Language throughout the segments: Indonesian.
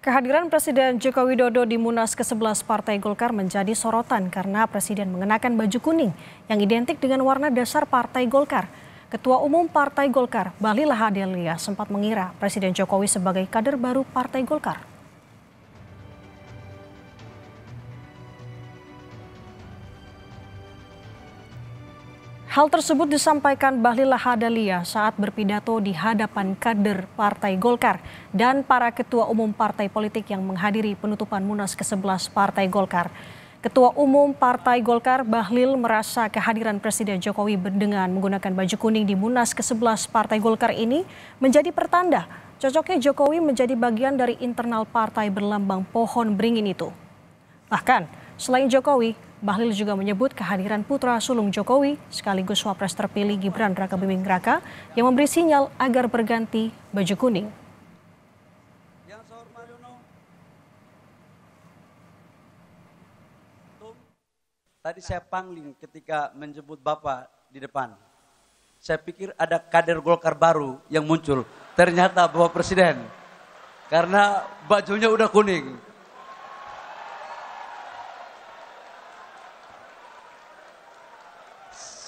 Kehadiran Presiden Joko Widodo di Munas ke-11 Partai Golkar menjadi sorotan karena Presiden mengenakan baju kuning yang identik dengan warna dasar Partai Golkar. Ketua Umum Partai Golkar, Bali Lahadelia, sempat mengira Presiden Jokowi sebagai kader baru Partai Golkar. Hal tersebut disampaikan Bahlil Lahadalia saat berpidato di hadapan kader Partai Golkar dan para ketua umum partai politik yang menghadiri penutupan Munas ke-11 Partai Golkar. Ketua Umum Partai Golkar Bahlil merasa kehadiran Presiden Jokowi dengan menggunakan baju kuning di Munas ke-11 Partai Golkar ini menjadi pertanda cocoknya Jokowi menjadi bagian dari internal partai berlambang pohon beringin itu. Bahkan, selain Jokowi, Bahlil juga menyebut kehadiran putra sulung Jokowi sekaligus wapres terpilih Gibran Raka Buming Raka yang memberi sinyal agar berganti baju kuning. Tadi saya pangling ketika menjemput Bapak di depan. Saya pikir ada kader Golkar baru yang muncul. Ternyata Bapak Presiden. Karena bajunya udah kuning.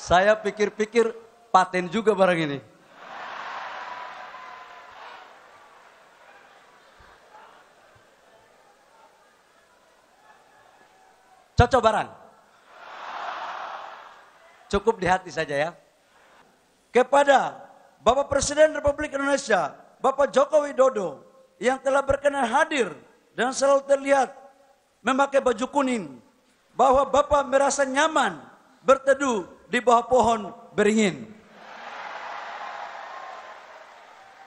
Saya pikir-pikir paten juga barang ini. Cocok barang? Cukup di hati saja ya. Kepada Bapak Presiden Republik Indonesia, Bapak Joko Widodo, yang telah berkenan hadir dan selalu terlihat memakai baju kuning, bahwa Bapak merasa nyaman berteduh di bawah pohon beringin.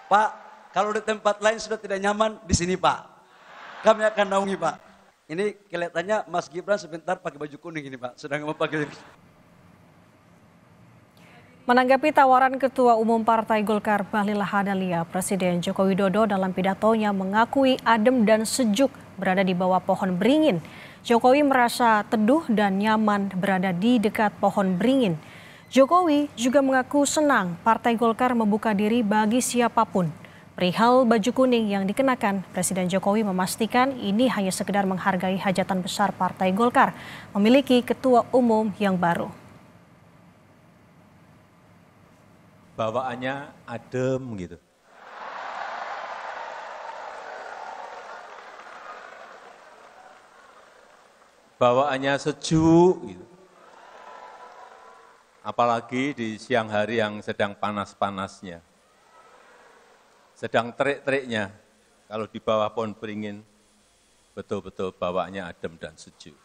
Pak, kalau di tempat lain sudah tidak nyaman, di sini Pak. Kami akan naungi Pak. Ini kelihatannya Mas Gibran sebentar pakai baju kuning ini Pak, sedang memakai Menanggapi tawaran Ketua Umum Partai Golkar Bahlil Lahadalia, Presiden Joko Widodo dalam pidatonya mengakui adem dan sejuk berada di bawah pohon beringin. Jokowi merasa teduh dan nyaman berada di dekat pohon beringin. Jokowi juga mengaku senang Partai Golkar membuka diri bagi siapapun. Perihal baju kuning yang dikenakan, Presiden Jokowi memastikan ini hanya sekedar menghargai hajatan besar Partai Golkar, memiliki ketua umum yang baru. Bawaannya adem gitu. bawaannya sejuk. Gitu. Apalagi di siang hari yang sedang panas-panasnya, sedang terik-teriknya. Kalau di bawah pohon beringin, betul-betul bawaannya adem dan sejuk.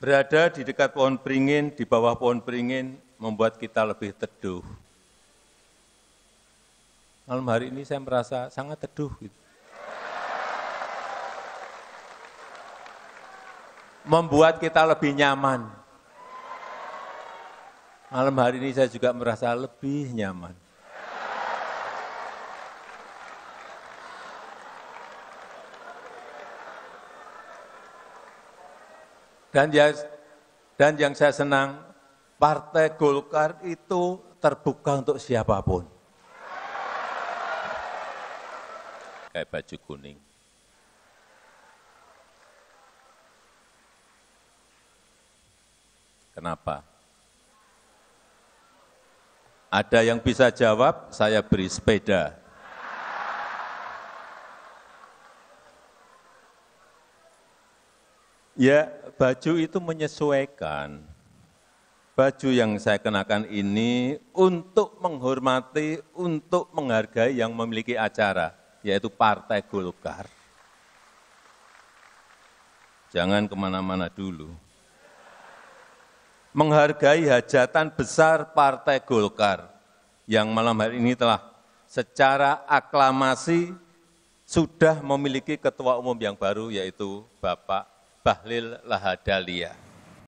Berada di dekat pohon beringin, di bawah pohon beringin, membuat kita lebih teduh. Malam hari ini saya merasa sangat teduh. Gitu. membuat kita lebih nyaman. Malam hari ini saya juga merasa lebih nyaman. Dan ya, dan yang saya senang, Partai Golkar itu terbuka untuk siapapun. Kayak baju kuning. Kenapa? Ada yang bisa jawab, saya beri sepeda. Ya, baju itu menyesuaikan. Baju yang saya kenakan ini untuk menghormati, untuk menghargai yang memiliki acara, yaitu Partai Golkar. Jangan kemana-mana dulu menghargai hajatan besar Partai Golkar yang malam hari ini telah secara aklamasi sudah memiliki ketua umum yang baru yaitu Bapak Bahlil Lahadalia.